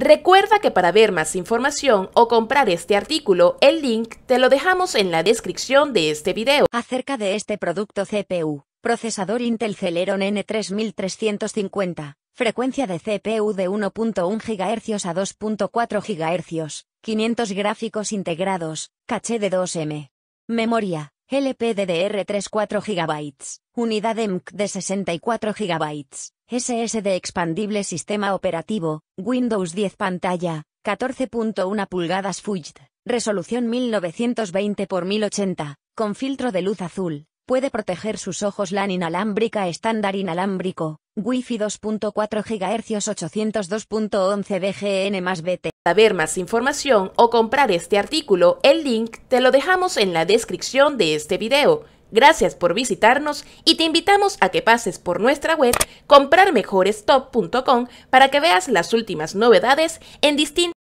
Recuerda que para ver más información o comprar este artículo, el link te lo dejamos en la descripción de este video. Acerca de este producto CPU, procesador Intel Celeron N3350, frecuencia de CPU de 1.1 GHz a 2.4 GHz, 500 gráficos integrados, caché de 2M. Memoria, LPDDR3 4 GB, unidad EMC de 64 GB, SSD expandible sistema operativo, Windows 10 pantalla, 14.1 pulgadas Full, resolución 1920 x 1080, con filtro de luz azul, puede proteger sus ojos LAN inalámbrica estándar inalámbrico, Wi-Fi 2.4 GHz 802.11 BGN más BT. Para ver más información o comprar este artículo, el link te lo dejamos en la descripción de este video. Gracias por visitarnos y te invitamos a que pases por nuestra web comprarmejorestop.com para que veas las últimas novedades en distintos